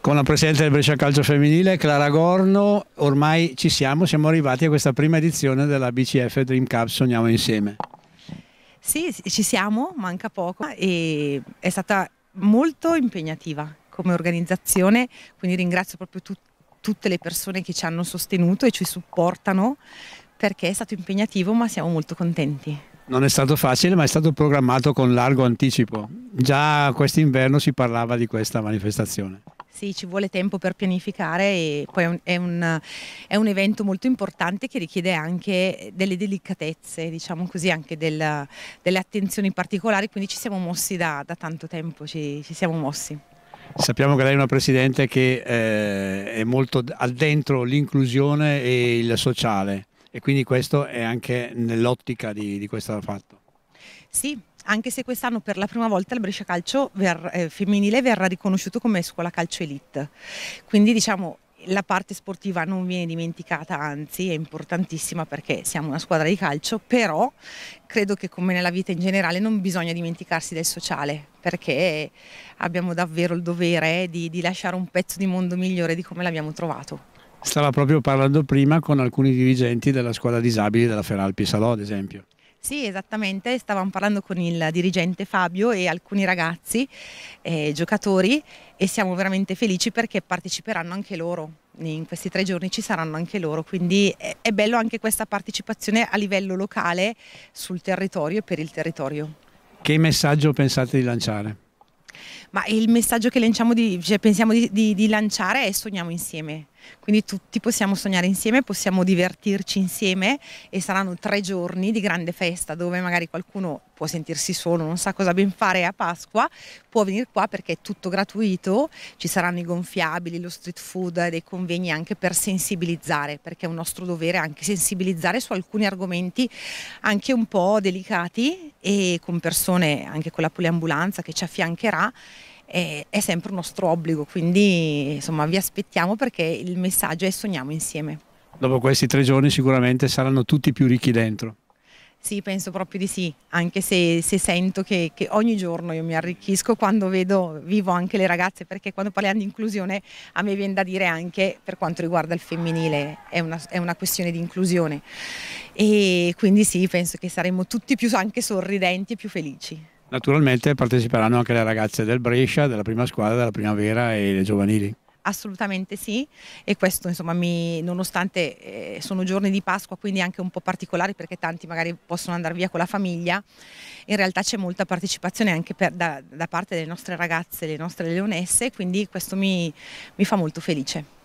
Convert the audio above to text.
con la presidente del Brescia Calcio Femminile, Clara Gorno, ormai ci siamo, siamo arrivati a questa prima edizione della BCF Dream Cup Sogniamo Insieme. Sì, ci siamo, manca poco e è stata molto impegnativa come organizzazione, quindi ringrazio proprio tu tutte le persone che ci hanno sostenuto e ci supportano perché è stato impegnativo ma siamo molto contenti. Non è stato facile, ma è stato programmato con largo anticipo. Già quest'inverno si parlava di questa manifestazione. Sì, ci vuole tempo per pianificare e poi è un, è un, è un evento molto importante che richiede anche delle delicatezze, diciamo così, anche del, delle attenzioni particolari, quindi ci siamo mossi da, da tanto tempo, ci, ci siamo mossi. Sappiamo che lei è una Presidente che eh, è molto addentro l'inclusione e il sociale e quindi questo è anche nell'ottica di, di questo fatto. Sì, anche se quest'anno per la prima volta il Brescia Calcio ver eh, femminile verrà riconosciuto come scuola calcio elite. Quindi diciamo la parte sportiva non viene dimenticata, anzi è importantissima perché siamo una squadra di calcio, però credo che come nella vita in generale non bisogna dimenticarsi del sociale perché abbiamo davvero il dovere di, di lasciare un pezzo di mondo migliore di come l'abbiamo trovato. Stava proprio parlando prima con alcuni dirigenti della squadra disabili della Feralpi Salò, ad esempio. Sì, esattamente, stavamo parlando con il dirigente Fabio e alcuni ragazzi, eh, giocatori, e siamo veramente felici perché parteciperanno anche loro. In questi tre giorni ci saranno anche loro, quindi è, è bello anche questa partecipazione a livello locale sul territorio e per il territorio. Che messaggio pensate di lanciare? ma il messaggio che di, cioè, pensiamo di, di, di lanciare è sogniamo insieme. Quindi tutti possiamo sognare insieme, possiamo divertirci insieme e saranno tre giorni di grande festa dove magari qualcuno può sentirsi solo, non sa cosa ben fare a Pasqua, può venire qua perché è tutto gratuito, ci saranno i gonfiabili, lo street food, dei convegni anche per sensibilizzare, perché è un nostro dovere anche sensibilizzare su alcuni argomenti anche un po' delicati e con persone anche con la poliambulanza che ci affiancherà è, è sempre nostro obbligo, quindi insomma vi aspettiamo perché il messaggio è sogniamo insieme. Dopo questi tre giorni sicuramente saranno tutti più ricchi dentro. Sì, penso proprio di sì, anche se, se sento che, che, ogni giorno io mi arricchisco quando vedo, vivo anche le ragazze, perché quando parliamo di inclusione a me viene da dire anche per quanto riguarda il femminile, è una, è una questione di inclusione. E quindi sì, penso che saremo tutti più anche sorridenti e più felici. Naturalmente parteciperanno anche le ragazze del Brescia, della prima squadra, della primavera e le giovanili. Assolutamente sì e questo insomma mi, nonostante eh, sono giorni di Pasqua quindi anche un po' particolari perché tanti magari possono andare via con la famiglia, in realtà c'è molta partecipazione anche per, da, da, parte delle nostre ragazze, le nostre leonesse quindi questo mi, mi fa molto felice.